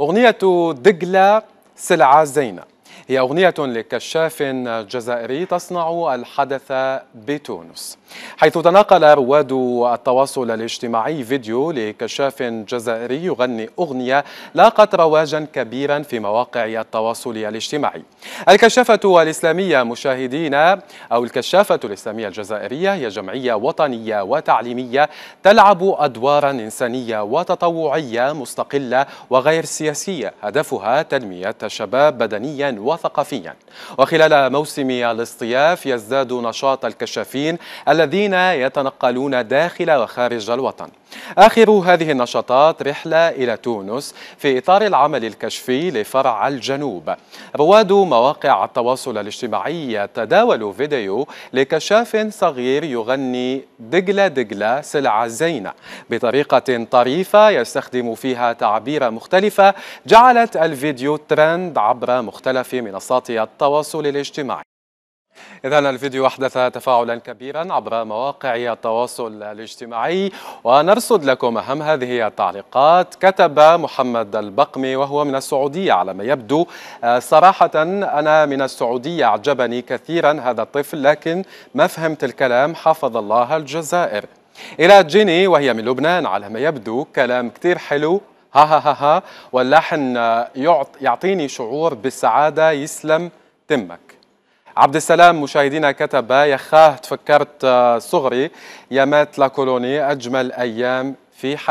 أغنية دقلة سلعة زينة هي أغنية لكشاف جزائري تصنع الحدث بتونس حيث تناقل رواد التواصل الاجتماعي فيديو لكشاف جزائري يغني أغنية لاقت رواجا كبيرا في مواقع التواصل الاجتماعي الكشافة الإسلامية مشاهدينا أو الكشافة الإسلامية الجزائرية هي جمعية وطنية وتعليمية تلعب أدوارا إنسانية وتطوعية مستقلة وغير سياسية هدفها تنمية الشباب بدنيا وثقافيا وخلال موسم الاصطياف يزداد نشاط الكشافين الذين يتنقلون داخل وخارج الوطن آخر هذه النشاطات رحلة إلى تونس في إطار العمل الكشفي لفرع الجنوب رواد مواقع التواصل الاجتماعي يتداولوا فيديو لكشاف صغير يغني دقلة دقلة سلعة زينة بطريقة طريفة يستخدم فيها تعبير مختلفة جعلت الفيديو ترند عبر مختلف منصات التواصل الاجتماعي إذا الفيديو أحدث تفاعلا كبيرا عبر مواقع التواصل الاجتماعي ونرصد لكم أهم هذه التعليقات كتب محمد البقمي وهو من السعودية على ما يبدو آه، صراحة أنا من السعودية أعجبني كثيرا هذا الطفل لكن ما فهمت الكلام حفظ الله الجزائر إلى جيني وهي من لبنان على ما يبدو كلام كتير حلو ها ها ها, ها واللحن آه، يعطيني شعور بالسعادة يسلم تمك عبد السلام مشاهدينا كتب يا خاه تفكرت آه، صغري يا مات لا كولوني أجمل أيام في حياتي